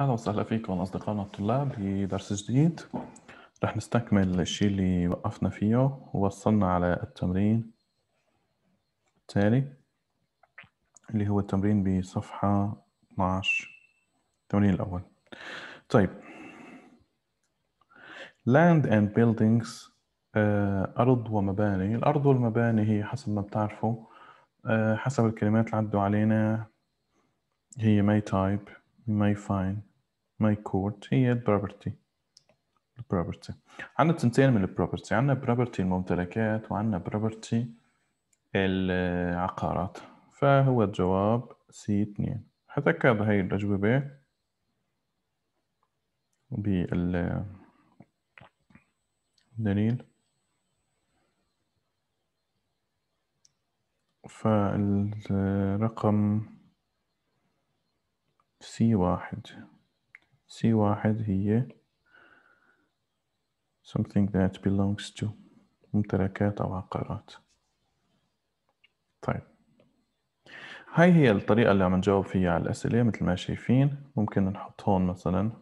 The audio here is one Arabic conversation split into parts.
أهلا وسهلا فيكم أصدقائنا الطلاب بدرس جديد رح نستكمل الشيء اللي وقفنا فيه ووصلنا على التمرين التالي اللي هو التمرين بصفحة 12 التمرين الأول طيب land and buildings آه، أرض ومباني الأرض والمباني هي حسب ما بتعرفوا آه، حسب الكلمات اللي عدوا علينا هي ماي تايب my fine my court هي property property عندنا تنتين من البروبرتي عندنا بروبرتي الممتلكات وعندنا بروبرتي العقارات فهو الجواب سي اتنين هتأكد هاي الأجوبة بالدليل فالرقم سي واحد سي واحد هي something that belongs to ممتلكات أو عقارات طيب هاي هي الطريقة اللي عم نجاوب فيها على الأسئلة مثل ما شايفين ممكن نحط هون مثلا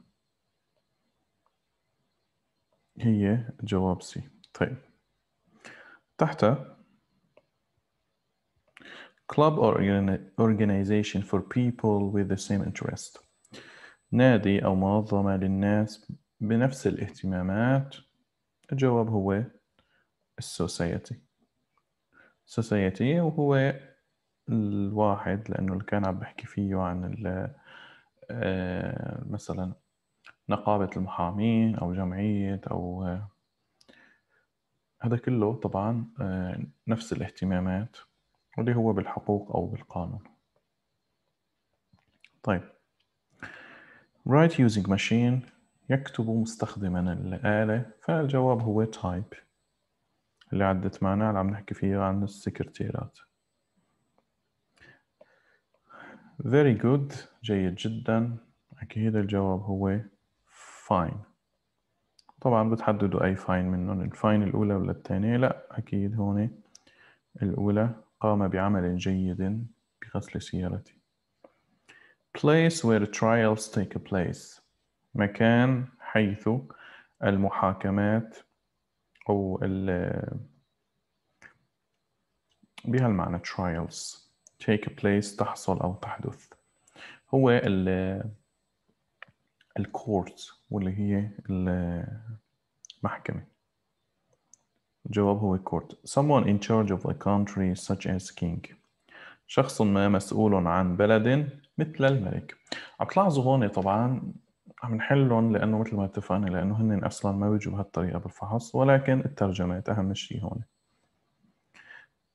هي جواب سي طيب تحتها club or organization for people with the same interest نادي أو منظمة للناس بنفس الاهتمامات الجواب هو السوسايتي سوسايتي وهو الواحد لأنه اللي كان عم بحكي فيه عن آه، مثلا نقابة المحامين أو جمعية أو آه، هذا كله طبعا آه، نفس الاهتمامات واللي هو بالحقوق أو بالقانون طيب write using machine يكتب مستخدما الآلة فالجواب هو type اللي عدت معنا اللي عم نحكي فيها عن السكرتيرات very good جيد جدا أكيد الجواب هو fine طبعا بتحددوا أي fine منهم الفاين الأولى ولا الثانية لا أكيد هون الأولى قام بعمل جيد بغسل سيارتي. Place where trials take place. مكان حيث المحاكمات أو ال بهالمعنى trials take place تحصل أو تحدث هو ال الكورت واللي هي المحكمة الجواب هو court someone in charge of a country such as king شخص ما مسؤول عن بلد مثل الملك عم تلاحظوا هون طبعا عم نحلهم لانه مثل ما اتفقنا لانه هن اصلا ما بيجوا بهالطريقه بالفحص ولكن الترجمات اهم شيء هون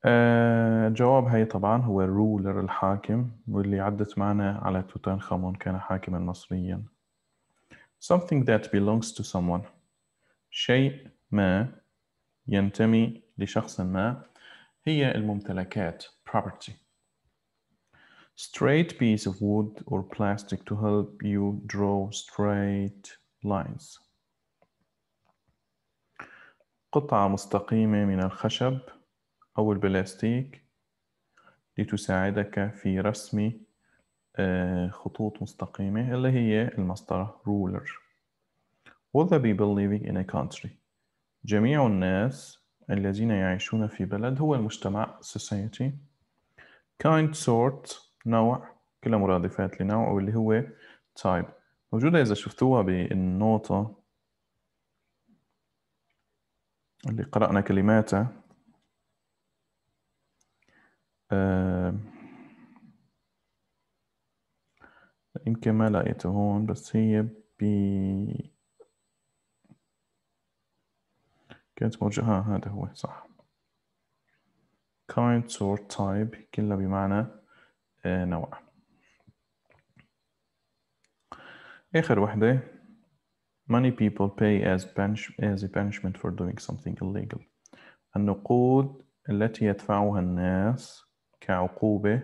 آه جواب هي طبعا هو الرولر الحاكم واللي عدت معنا على توتان خامون كان حاكما مصريا something that belongs to someone شيء ما ينتمي لشخص ما هي الممتلكات property straight piece of wood or plastic to help you draw straight lines قطعة مستقيمة من الخشب أو البلاستيك لتساعدك في رسم خطوط مستقيمة اللي هي المسطرة ruler. Would they be believing in a country? جميع الناس الذين يعيشون في بلد هو المجتمع society kind sort نوع كلها مرادفات لنوع واللي هو type موجودة إذا شفتوها بالنوطة اللي قرأنا كلماتها أه يمكن ما لقيته هون بس هي بي كانت موجهة ها هذا هو صح kind sort type كلها بمعنى آه، نوع آخر وحدة many people pay as, bench, as a punishment for doing something illegal النقود التي يدفعها الناس كعقوبة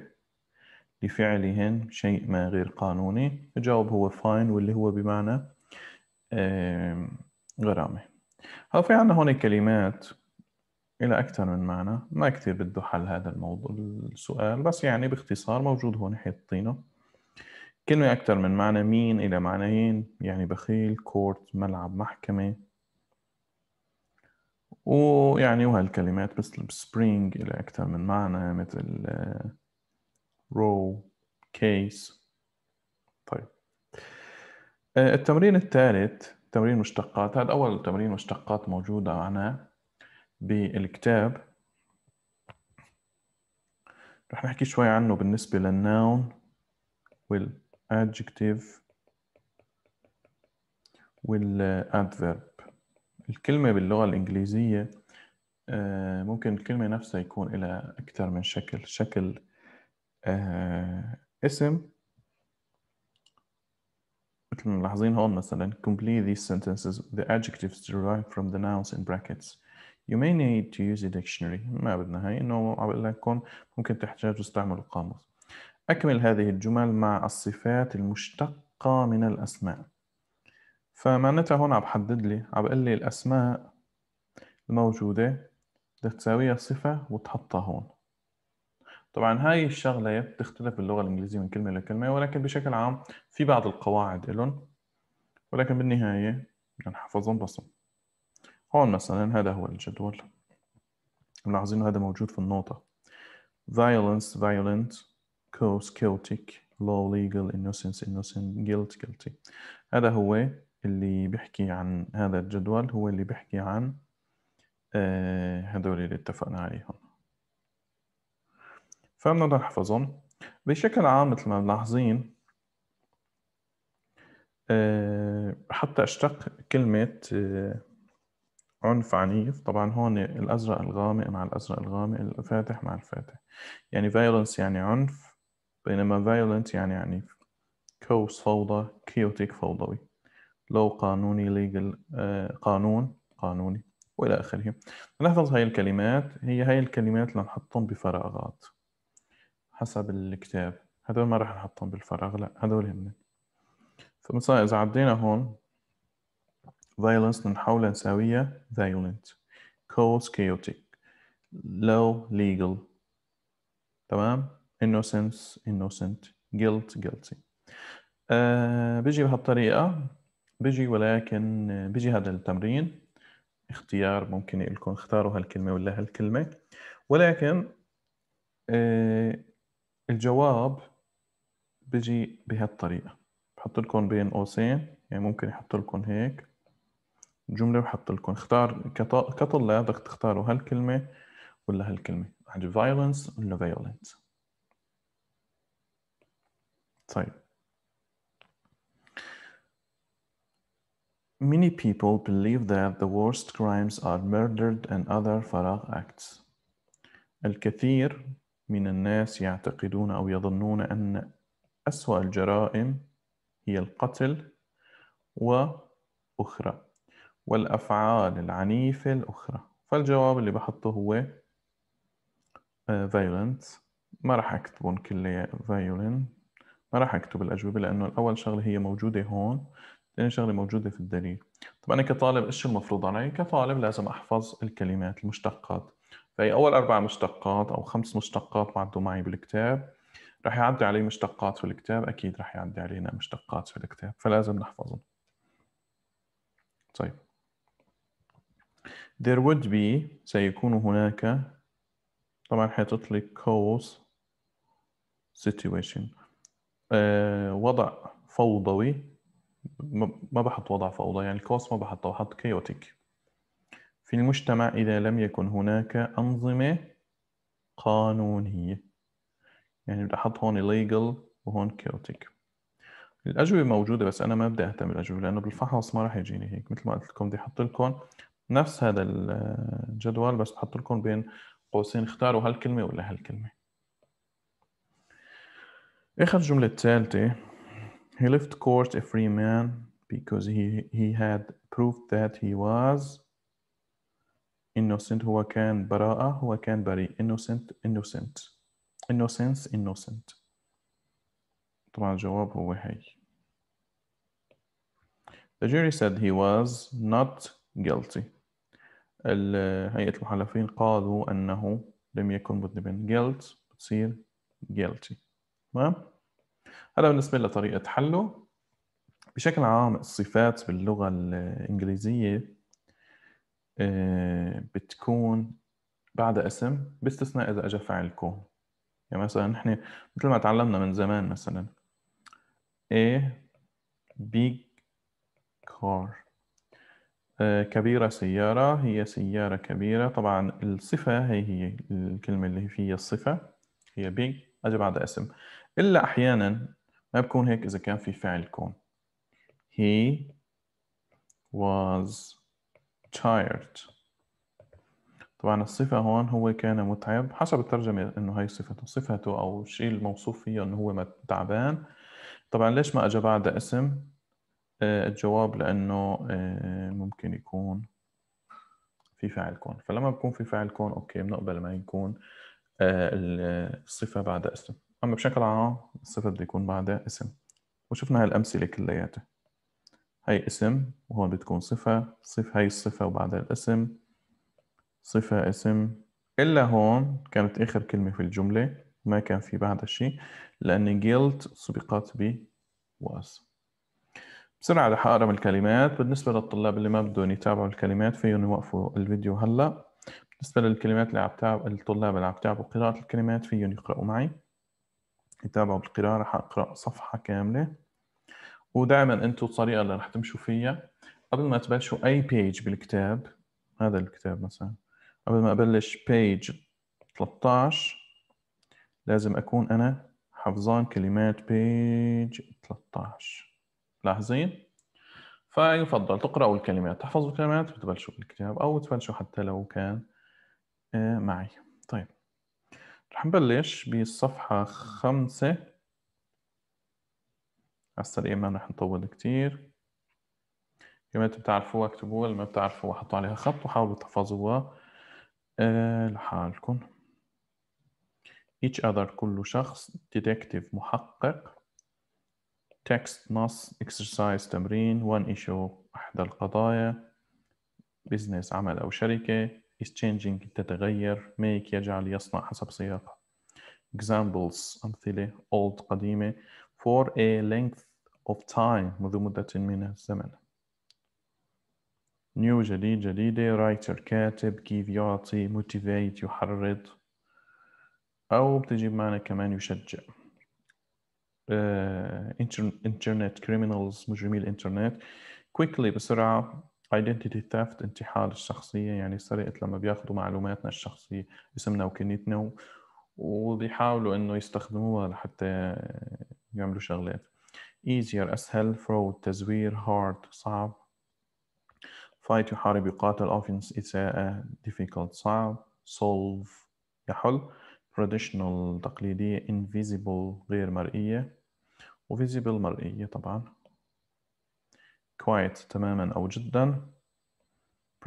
لفعلهم شيء ما غير قانوني الجواب هو fine واللي هو بمعنى غرامة هو في عندنا هون كلمات إلى أكثر من معنى ما كثير بده حل هذا الموضوع السؤال بس يعني باختصار موجود هون حاطينه كلمة أكثر من معنى مين إلى معنيين يعني بخيل كورت ملعب محكمة ويعني وهالكلمات مثل سبرينج إلى أكثر من معنى مثل رو آه، كيس طيب آه، التمرين الثالث تمرين مشتقات هذا أول تمرين مشتقات موجودة معنا بالكتاب رح نحكي شوي عنه بالنسبة للناون والادجكتيف والادفيرب الكلمة باللغة الإنجليزية آه، ممكن الكلمة نفسها يكون لها أكثر من شكل شكل آه، اسم مثل ملاحظين هون مثلا complete these sentences with the adjectives derived from the nouns in brackets you may need to use a dictionary ما بدنا هاي انه عم بقول لكم ممكن تحتاجوا تستعملوا القاموس اكمل هذه الجمل مع الصفات المشتقه من الاسماء فمعناتها هون عم بحدد لي عم بقول لي الاسماء الموجوده بدك تساويها صفه وتحطها هون طبعا هاي الشغله بتختلف باللغه الانجليزيه من كلمه لكلمه ولكن بشكل عام في بعض القواعد إلهم ولكن بالنهايه نحفظهم بس هون مثلا هذا هو الجدول ملاحظين انه هذا موجود في النوتة violence violent cause chaotic law legal innocence innocent guilt guilty هذا هو اللي بيحكي عن هذا الجدول هو اللي بيحكي عن هدول آه، اللي اتفقنا عليهم فبدنا نحفظهم بشكل عام مثل ما ملاحظين آه، حتى اشتق كلمة آه، عنف عنيف طبعا هون الأزرق الغامق مع الأزرق الغامق الفاتح مع الفاتح يعني violence يعني عنف بينما violent يعني عنيف كوس فوضى كيوتيك فوضوي لو قانوني legal آه، قانون قانوني وإلى آخره نحفظ هاي الكلمات هي هاي الكلمات اللي نحطهم بفراغات حسب الكتاب هدول ما رح نحطهم بالفراغ لا هدول هن فمثلا إذا عدينا هون violence حولها نساويها violent cause chaotic low legal تمام innocence innocent guilt guilty أه بيجي بهالطريقة بيجي ولكن آه، بيجي هذا التمرين اختيار ممكن لكم اختاروا هالكلمة ولا هالكلمة ولكن أه الجواب بيجي بهالطريقة بحط لكم بين قوسين يعني ممكن يحط لكم هيك جملة وحط لكم اختار كطلة بدك تختاروا هالكلمة ولا هالكلمة عندي violence ولا violence طيب Many people believe that the worst crimes are murdered and other فراغ acts. الكثير من الناس يعتقدون أو يظنون أن أسوأ الجرائم هي القتل وأخرى والأفعال العنيفة الأخرى فالجواب اللي بحطه هو آه، violent ما راح أكتبهم كلية violent ما راح أكتب الأجوبة لأنه الأول شغلة هي موجودة هون ثاني شغلة موجودة في الدليل طب أنا كطالب إيش المفروض علي؟ كطالب لازم أحفظ الكلمات المشتقات فهي أول أربع مشتقات أو خمس مشتقات معدوا معي بالكتاب رح يعدي علي مشتقات في الكتاب أكيد رح يعدي علينا مشتقات في الكتاب فلازم نحفظهم طيب there would be سيكون هناك طبعا لي cause situation أه وضع فوضوي ما بحط وضع فوضى يعني cause ما بحطه بحط chaotic في المجتمع إذا لم يكن هناك أنظمة قانونية يعني بدي أحط هون illegal وهون chaotic الأجوبة موجودة بس أنا ما بدي أهتم بالأجوبة لأنه بالفحص ما راح يجيني هيك مثل ما قلت لكم بدي أحط لكم نفس هذا الجدول بس بحط لكم بين قوسين اختاروا هالكلمة ولا هالكلمة آخر جملة الثالثة He left court a free man because he, he had proved that he was innocent هو كان براءة هو كان بريء innocent innocent innocence innocent طبعا الجواب هو هي The jury said he was not guilty هيئة المحلفين قالوا أنه لم يكن مذنبا guilt بتصير guilty تمام هذا بالنسبة لطريقة حله بشكل عام الصفات باللغة الإنجليزية آه، بتكون بعد اسم باستثناء اذا اجى فعل كون يعني مثلا نحن مثل ما تعلمنا من زمان مثلا a big car آه، كبيرة سيارة هي سيارة كبيرة طبعا الصفة هي هي الكلمة اللي فيها الصفة هي big أجي بعد اسم إلا أحيانا ما بكون هيك إذا كان في فعل كون he was tired طبعا الصفة هون هو كان متعب حسب الترجمة انه هي صفته صفته او الشيء الموصوف فيه انه هو تعبان طبعا ليش ما اجى بعد اسم آه، الجواب لانه آه، ممكن يكون في فاعل كون فلما بكون في فاعل كون اوكي بنقبل ما يكون آه، الصفة بعد اسم اما بشكل عام الصفة بده يكون بعدها اسم وشفنا هالامثلة كلياتها هي اسم وهون بتكون صفة صفة هي الصفة وبعدها الاسم صفة اسم إلا هون كانت آخر كلمة في الجملة ما كان في بعدها شيء لأن guilt سبقت ب was بسرعة رح أقرأ الكلمات بالنسبة للطلاب اللي ما بدهم يتابعوا الكلمات فيهم يوقفوا الفيديو هلأ بالنسبة للكلمات اللي عم تعب الطلاب اللي عم تعبوا قراءة الكلمات فيهم يقرأوا معي يتابعوا بالقراءة رح أقرأ صفحة كاملة ودائما انتم الطريقه اللي رح تمشوا فيها قبل ما تبلشوا اي بيج بالكتاب هذا الكتاب مثلا قبل ما ابلش بيج 13 لازم اكون انا حافظان كلمات بيج 13 لاحظين فيفضل تقرأوا الكلمات تحفظوا الكلمات وتبلشوا بالكتاب او تبلشوا حتى لو كان آه، معي طيب رح نبلش بالصفحة خمسة على الطريقة ما رح نطول كتير كلمات بتعرفوها اكتبوها اللي ما بتعرفوها حطوا عليها خط وحاولوا تحفظوها أه لحالكم each other كل شخص detective محقق text نص exercise تمرين one issue أحد القضايا business عمل أو شركة is changing تتغير make يجعل يصنع حسب سياقه examples أمثلة old قديمة for a length of time منذ مدة من الزمن new جديد جديدة writer كاتب كيف يعطي motivate يحرض أو بتجي معنا كمان يشجع آه، internet criminals مجرمي الانترنت quickly بسرعة identity theft انتحال الشخصية يعني سرقة لما بياخذوا معلوماتنا الشخصية اسمنا وكنيتنا وبيحاولوا انه يستخدموها لحتى يعملوا شغلات easier أسهل fraud تزوير hard صعب fight يحارب يقاتل offense إساءة difficult صعب solve يحل traditional تقليدية invisible غير مرئية وvisible مرئية طبعا quiet تماما أو جدا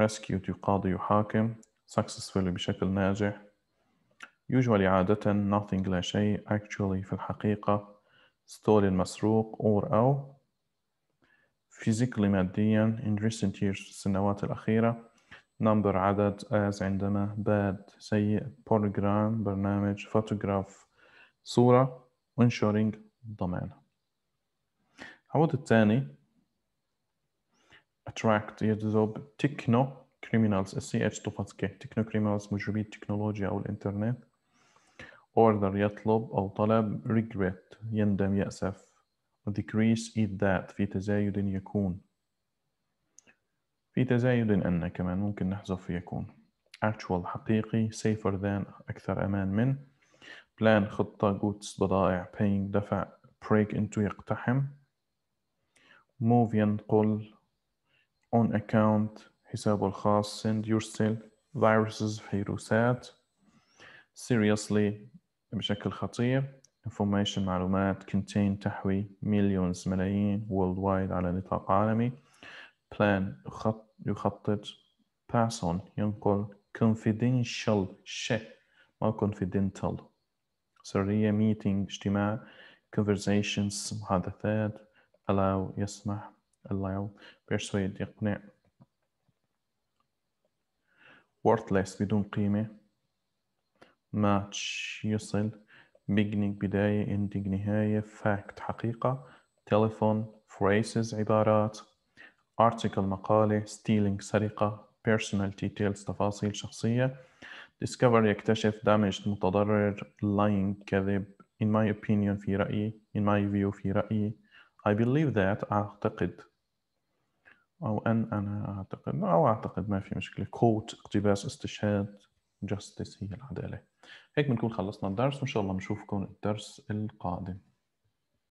prosecute يقاضي يحاكم successfully بشكل ناجح usually عادة nothing لا شيء actually في الحقيقة stole المسروق or أو physically ماديا in recent years السنوات الأخيرة number عدد as عندما bad سيء program برنامج photograph صورة insuring ضمان عود الثاني attract يجذب techno criminals CH اتش تفضكي techno criminals مجربي التكنولوجيا أو الإنترنت order يطلب أو طلب regret يندم يأسف decrease إذ that في تزايد يكون في تزايد أن كمان ممكن نحذف في يكون actual حقيقي safer than أكثر أمان من plan خطة goods بضائع paying دفع break into يقتحم move ينقل on account حسابه الخاص send yourself viruses فيروسات seriously بشكل خطير information معلومات contain تحوي millions ملايين worldwide على نطاق عالمي plan يخطط pass on ينقل confidential شيء ما confidential سرية meeting اجتماع conversations محادثات allow يسمح allow persuade يقنع worthless بدون قيمة ماتش يصل beginning بداية ending نهاية fact حقيقة telephone phrases عبارات article مقالة stealing سرقة personal details تفاصيل شخصية discover يكتشف damaged متضرر lying كذب in my opinion في رأيي in my view في رأيي I believe that أعتقد أو أن أنا أعتقد أو أعتقد ما في مشكلة quote اقتباس استشهاد justice هي العدالة هيك بنكون خلصنا الدرس وإن شاء الله بنشوفكم الدرس القادم